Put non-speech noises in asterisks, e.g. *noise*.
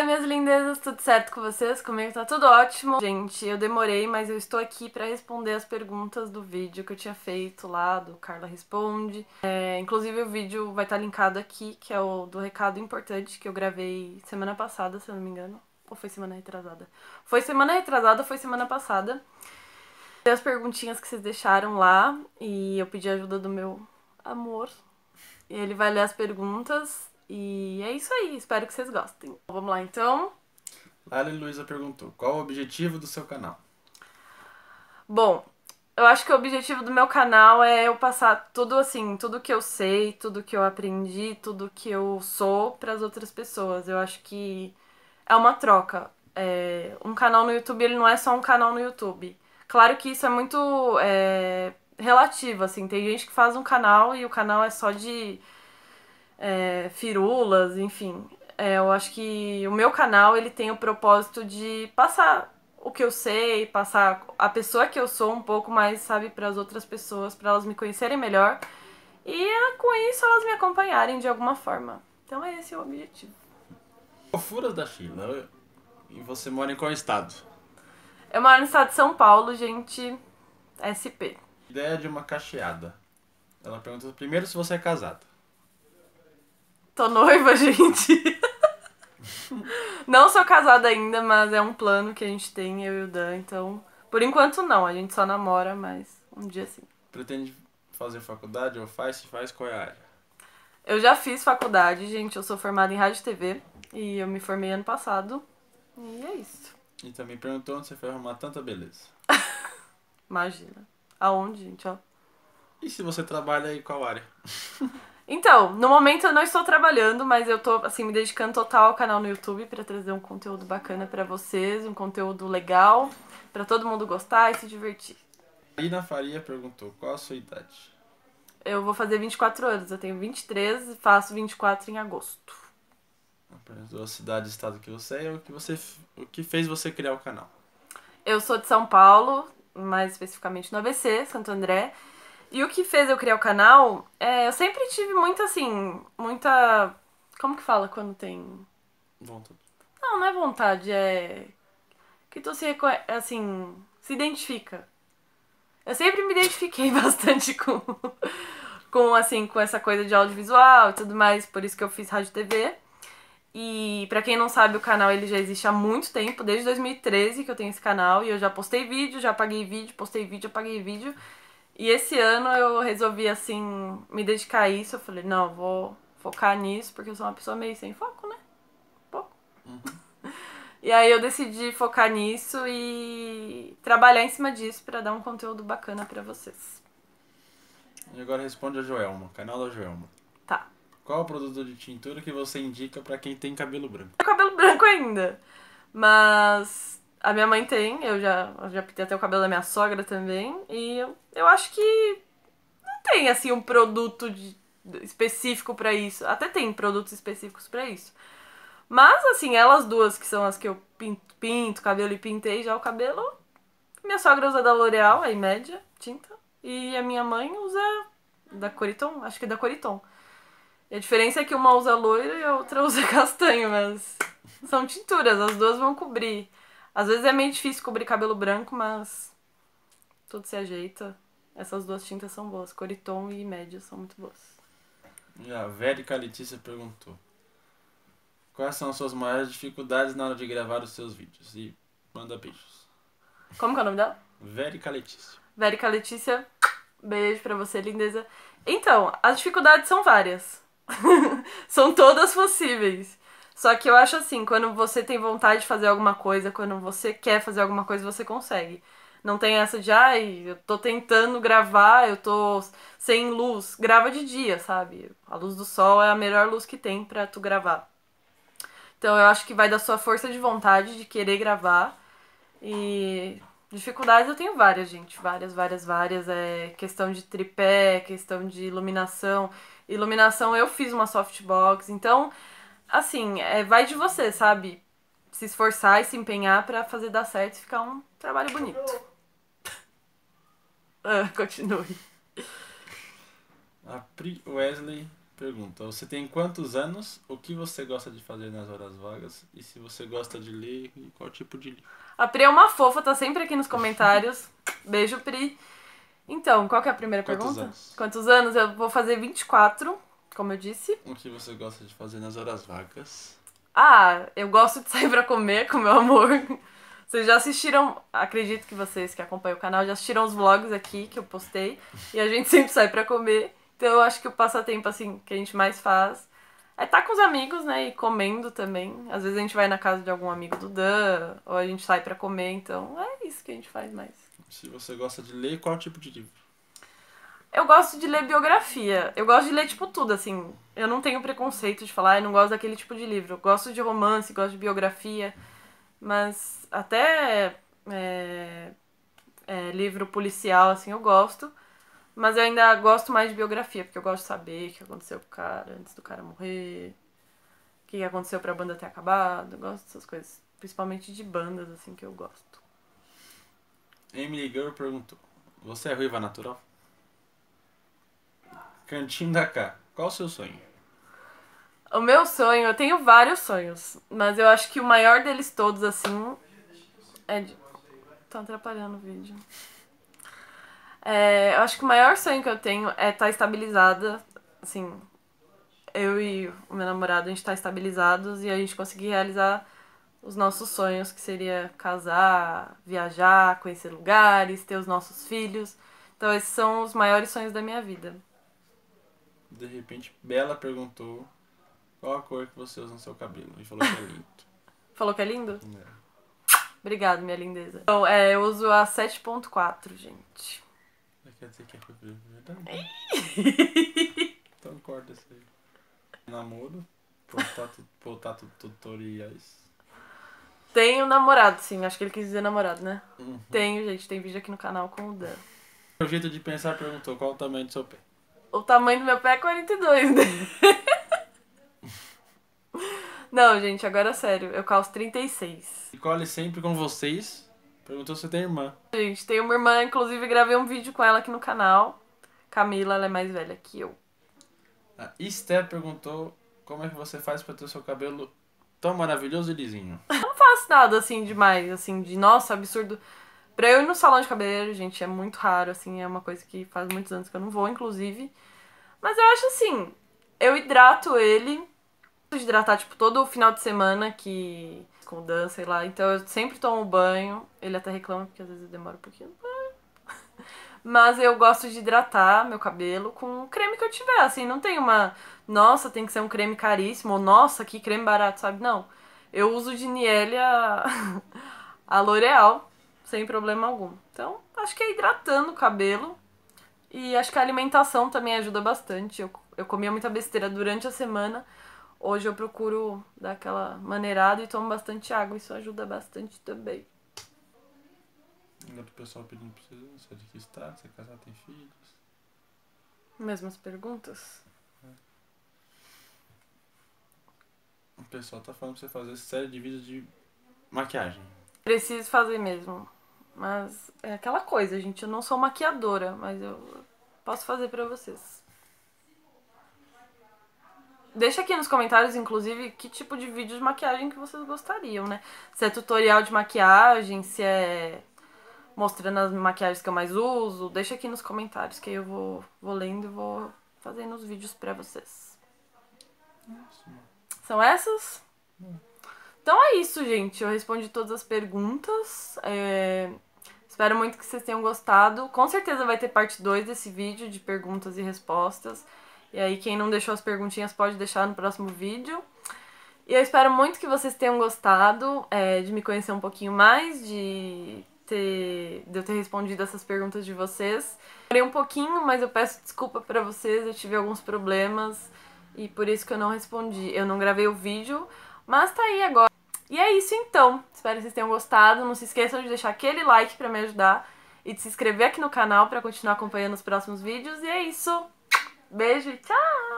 Oi, minhas lindezas, tudo certo com vocês? Comigo tá tudo ótimo. Gente, eu demorei, mas eu estou aqui para responder as perguntas do vídeo que eu tinha feito lá, do Carla Responde. É, inclusive, o vídeo vai estar tá linkado aqui, que é o do recado importante que eu gravei semana passada, se eu não me engano. Ou foi semana retrasada? Foi semana retrasada, foi semana passada. Tem as perguntinhas que vocês deixaram lá e eu pedi a ajuda do meu amor. E ele vai ler as perguntas e é isso aí, espero que vocês gostem. Vamos lá então. Lali Luiza perguntou: qual o objetivo do seu canal? Bom, eu acho que o objetivo do meu canal é eu passar tudo assim, tudo que eu sei, tudo que eu aprendi, tudo que eu sou para as outras pessoas. Eu acho que é uma troca. É, um canal no YouTube ele não é só um canal no YouTube. Claro que isso é muito é, relativo, assim. Tem gente que faz um canal e o canal é só de é, firulas, enfim. É, eu acho que o meu canal ele tem o propósito de passar o que eu sei, passar a pessoa que eu sou um pouco mais, sabe, para as outras pessoas, para elas me conhecerem melhor e é com isso elas me acompanharem de alguma forma. Então é esse o objetivo. Furas da China. E você mora em qual estado? Eu moro no estado de São Paulo, gente. SP. Ideia de uma cacheada. Ela pergunta primeiro se você é casada. Tô noiva, *laughs* gente. não sou casada ainda, mas é um plano que a gente tem, eu e o Dan, então. Por enquanto não, a gente só namora, mas um dia sim. Pretende fazer faculdade ou faz? Se faz, qual é a área? Eu já fiz faculdade, gente. Eu sou formada em rádio e TV e eu me formei ano passado. E é isso. E também perguntou onde você foi arrumar tanta beleza. *laughs* Imagina. Aonde, gente, ó. E se você trabalha aí qual área? *laughs* Então, no momento eu não estou trabalhando, mas eu estou assim me dedicando total ao canal no YouTube para trazer um conteúdo bacana para vocês, um conteúdo legal, para todo mundo gostar e se divertir. Lina Faria perguntou: "Qual a sua idade?" Eu vou fazer 24 anos, eu tenho 23 e faço 24 em agosto. Apresentou a cidade e estado que você é, o que você o que fez você criar o canal? Eu sou de São Paulo, mais especificamente no ABC, Santo André. E o que fez eu criar o canal, é, eu sempre tive muita, assim, muita... Como que fala quando tem... Vontade. Não, não é vontade, é... Que tu se, assim, se identifica. Eu sempre me identifiquei *laughs* bastante com... com, assim, com essa coisa de audiovisual e tudo mais, por isso que eu fiz rádio TV. E para quem não sabe, o canal ele já existe há muito tempo, desde 2013 que eu tenho esse canal e eu já postei vídeo, já apaguei vídeo, postei vídeo, apaguei vídeo. E esse ano eu resolvi, assim, me dedicar a isso. Eu falei, não, vou focar nisso, porque eu sou uma pessoa meio sem foco, né? Pouco. Uhum. *laughs* e aí eu decidi focar nisso e trabalhar em cima disso para dar um conteúdo bacana para vocês. E agora responde a Joelma, canal da Joelma. Tá. Qual o produto de tintura que você indica para quem tem cabelo branco? É cabelo *laughs* branco ainda. Mas a minha mãe tem, eu já, eu já pintei até o cabelo da minha sogra também. E eu, eu acho que não tem, assim, um produto de, específico para isso. Até tem produtos específicos para isso. Mas, assim, elas duas que são as que eu pinto, pinto cabelo e pintei já o cabelo. Minha sogra usa da L'Oreal, aí média, tinta. E a minha mãe usa da Coriton, acho que é da Coriton. E a diferença é que uma usa loira e a outra *laughs* usa castanho, mas são tinturas, as duas vão cobrir. Às vezes é meio difícil cobrir cabelo branco, mas tudo se ajeita. Essas duas tintas são boas, Coriton e Médio são muito boas. E a Vérica Letícia perguntou: Quais são as suas maiores dificuldades na hora de gravar os seus vídeos? E manda beijos. Como que é o nome dela? Vérica Letícia. Vérica Letícia, beijo pra você, lindeza. Então, as dificuldades são várias. *laughs* são todas possíveis. Só que eu acho assim, quando você tem vontade de fazer alguma coisa, quando você quer fazer alguma coisa, você consegue. Não tem essa de, ai, eu tô tentando gravar, eu tô sem luz. Grava de dia, sabe? A luz do sol é a melhor luz que tem pra tu gravar. Então eu acho que vai da sua força de vontade de querer gravar. E dificuldades eu tenho várias, gente. Várias, várias, várias. É questão de tripé, questão de iluminação. Iluminação eu fiz uma softbox, então assim, é, vai de você, sabe? Se esforçar e se empenhar para fazer dar certo e ficar um trabalho bonito. *laughs* ah, continue. A Pri Wesley pergunta: Você tem quantos anos? O que você gosta de fazer nas horas vagas? E se você gosta de ler, qual tipo de livro? A Pri é uma fofa, tá sempre aqui nos comentários. *laughs* Beijo, Pri. Então, qual que é a primeira quantos pergunta? Anos? Quantos anos? Eu vou fazer 24 como eu disse. O que você gosta de fazer nas horas vagas? Ah, eu gosto de sair para comer com meu amor. Vocês já assistiram, acredito que vocês que acompanham o canal já assistiram os vlogs aqui que eu postei. E a gente *laughs* sempre sai para comer. Então eu acho que o passatempo, assim, que a gente mais faz é estar tá com os amigos, né? E comendo também. Às vezes a gente vai na casa de algum amigo do Dan, ou a gente sai para comer, então é isso que a gente faz mais. Se você gosta de ler, qual é tipo de livro? Eu gosto de ler biografia. Eu gosto de ler, tipo, tudo, assim. Eu não tenho preconceito de falar, eu não gosto daquele tipo de livro. Eu gosto de romance, gosto de biografia. Mas até é, é, livro policial, assim, eu gosto. Mas eu ainda gosto mais de biografia, porque eu gosto de saber o que aconteceu com o cara antes do cara morrer. O que aconteceu pra banda ter acabado. Eu gosto dessas coisas. Principalmente de bandas, assim, que eu gosto. Emily Girl perguntou: Você é ruiva natural? Cantinho da Cá, qual o seu sonho? O meu sonho, eu tenho vários sonhos, mas eu acho que o maior deles todos, assim, é. De... Tô atrapalhando o vídeo. É, eu acho que o maior sonho que eu tenho é estar tá estabilizada, assim, eu e o meu namorado, a gente tá estabilizados e a gente conseguir realizar os nossos sonhos, que seria casar, viajar, conhecer lugares, ter os nossos filhos. Então esses são os maiores sonhos da minha vida. De repente, Bela perguntou qual a cor que você usa no seu cabelo. E falou que é lindo. *laughs* falou que é lindo? É. Obrigado, minha lindeza. Então, é, eu uso a 7.4, gente. Quer dizer que é verdade? *laughs* então corta isso aí. Namoro, contato tutoriais. Tenho namorado, sim. Acho que ele quis dizer namorado, né? Uhum. Tenho, gente. Tem vídeo aqui no canal com o Dan. O jeito de pensar perguntou qual o tamanho do seu pé. O tamanho do meu pé é 42, né? *laughs* Não, gente, agora é sério, eu calço 36. Nicole sempre com vocês. Perguntou se tem irmã. Gente, tem uma irmã, inclusive gravei um vídeo com ela aqui no canal. Camila, ela é mais velha que eu. A Esther perguntou como é que você faz para ter o seu cabelo tão maravilhoso e lisinho. não faço nada assim demais, assim, de nossa, absurdo. Pra eu ir no salão de cabelo, gente, é muito raro, assim, é uma coisa que faz muitos anos que eu não vou, inclusive. Mas eu acho assim, eu hidrato ele, de hidratar, tipo, todo o final de semana que. com dança, sei lá. Então eu sempre tomo banho. Ele até reclama, porque às vezes eu demoro um pouquinho *laughs* Mas eu gosto de hidratar meu cabelo com o creme que eu tiver. Assim, não tem uma. Nossa, tem que ser um creme caríssimo. Ou nossa, que creme barato, sabe? Não. Eu uso de Nielia *laughs* a, a L'Oreal sem problema algum. Então, acho que é hidratando o cabelo. E acho que a alimentação também ajuda bastante. Eu, eu comia muita besteira durante a semana. Hoje eu procuro dar aquela maneirada e tomo bastante água. Isso ajuda bastante também. Agora o pessoal pedindo pra você que adquistar, se casar, tem filhos. Mesmas perguntas? O pessoal tá falando pra você fazer série de vídeos de maquiagem. Preciso fazer mesmo. Mas é aquela coisa, gente. Eu não sou maquiadora, mas eu posso fazer pra vocês. Deixa aqui nos comentários, inclusive, que tipo de vídeo de maquiagem que vocês gostariam, né? Se é tutorial de maquiagem, se é mostrando as maquiagens que eu mais uso. Deixa aqui nos comentários que eu vou, vou lendo e vou fazendo os vídeos pra vocês. São essas? Hum. Então é isso, gente. Eu respondi todas as perguntas. É... Espero muito que vocês tenham gostado. Com certeza vai ter parte 2 desse vídeo de perguntas e respostas. E aí, quem não deixou as perguntinhas pode deixar no próximo vídeo. E eu espero muito que vocês tenham gostado é, de me conhecer um pouquinho mais, de, ter, de eu ter respondido essas perguntas de vocês. Demorei um pouquinho, mas eu peço desculpa para vocês, eu tive alguns problemas e por isso que eu não respondi. Eu não gravei o vídeo, mas tá aí agora. E é isso então. Espero que vocês tenham gostado. Não se esqueçam de deixar aquele like para me ajudar e de se inscrever aqui no canal para continuar acompanhando os próximos vídeos. E é isso. Beijo e tchau!